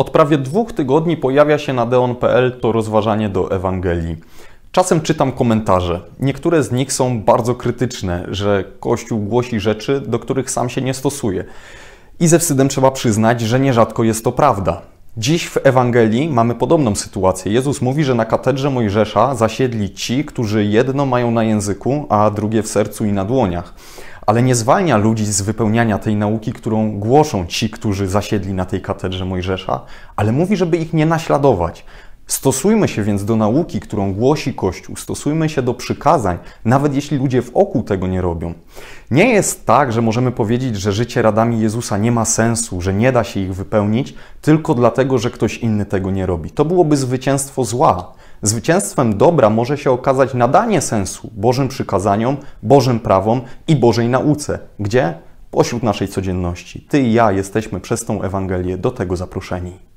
Od prawie dwóch tygodni pojawia się na deon.pl to rozważanie do Ewangelii. Czasem czytam komentarze. Niektóre z nich są bardzo krytyczne, że Kościół głosi rzeczy, do których sam się nie stosuje. I ze wstydem trzeba przyznać, że nierzadko jest to prawda. Dziś w Ewangelii mamy podobną sytuację. Jezus mówi, że na katedrze Mojżesza zasiedli ci, którzy jedno mają na języku, a drugie w sercu i na dłoniach ale nie zwalnia ludzi z wypełniania tej nauki, którą głoszą ci, którzy zasiedli na tej katedrze Mojżesza, ale mówi, żeby ich nie naśladować. Stosujmy się więc do nauki, którą głosi Kościół, stosujmy się do przykazań, nawet jeśli ludzie w oku tego nie robią. Nie jest tak, że możemy powiedzieć, że życie radami Jezusa nie ma sensu, że nie da się ich wypełnić, tylko dlatego, że ktoś inny tego nie robi. To byłoby zwycięstwo zła. Zwycięstwem dobra może się okazać nadanie sensu Bożym przykazaniom, Bożym prawom i Bożej nauce. Gdzie? Pośród naszej codzienności. Ty i ja jesteśmy przez tą Ewangelię do tego zaproszeni.